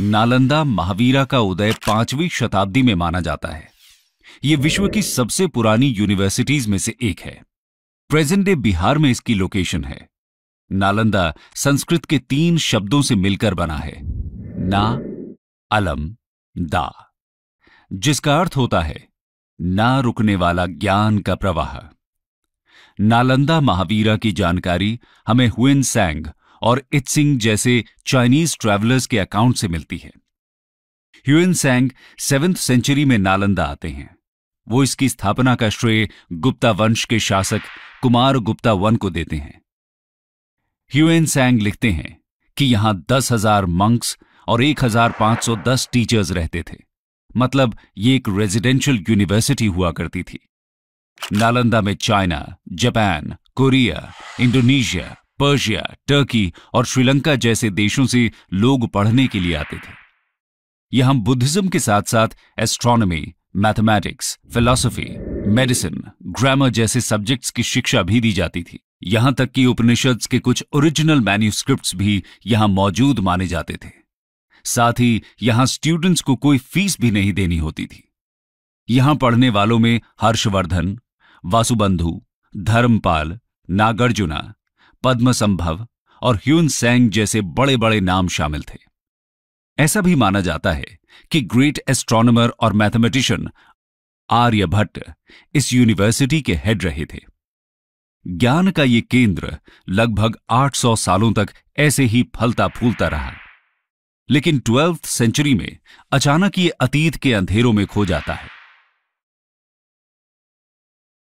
नालंदा महावीरा का उदय पांचवी शताब्दी में माना जाता है यह विश्व की सबसे पुरानी यूनिवर्सिटीज में से एक है प्रेजेंट डे बिहार में इसकी लोकेशन है नालंदा संस्कृत के तीन शब्दों से मिलकर बना है ना अलम दा जिसका अर्थ होता है ना रुकने वाला ज्ञान का प्रवाह नालंदा महावीरा की जानकारी हमें हुएन सैंग और इट्सिंग जैसे चाइनीज ट्रैवलर्स के अकाउंट से मिलती है ह्यून सैंग सेवेंथ सेंचुरी में नालंदा आते हैं वो इसकी स्थापना का श्रेय गुप्ता वंश के शासक कुमार गुप्ता वन को देते हैं ह्यूएन सैंग लिखते हैं कि यहां दस हजार मंक्स और एक हजार पांच सौ दस टीचर्स रहते थे मतलब ये एक रेजिडेंशियल यूनिवर्सिटी हुआ करती थी नालंदा में China Japan Korea Indonesia Persia Turkey और श्रीलंका जैसे देशों से लोग पढ़ने के लिए आते थे यहां बुद्धिज्म के साथ साथ astronomy mathematics philosophy medicine grammar जैसे सब्जेक्ट्स की शिक्षा भी दी जाती थी यहां तक कि उपनिषद्स के कुछ ओरिजिनल मैन्यूस्क्रिप्ट्स भी यहां मौजूद माने जाते थे साथ ही यहां स्टूडेंट्स को कोई फीस भी नहीं देनी होती थी यहां पढ़ने वालों में हर्षवर्धन वासुबंधु धर्मपाल नागार्जुना पद्म संभव और ह्यून सैंग जैसे बड़े बड़े नाम शामिल थे ऐसा भी माना जाता है कि ग्रेट एस्ट्रोनॉमर और मैथमेटिशियन आर्यभट्ट इस यूनिवर्सिटी के हेड रहे थे ज्ञान का ये केंद्र लगभग 800 सालों तक ऐसे ही फलता फूलता रहा लेकिन ट्वेल्थ सेंचुरी में अचानक ये अतीत के अंधेरों में खो जाता है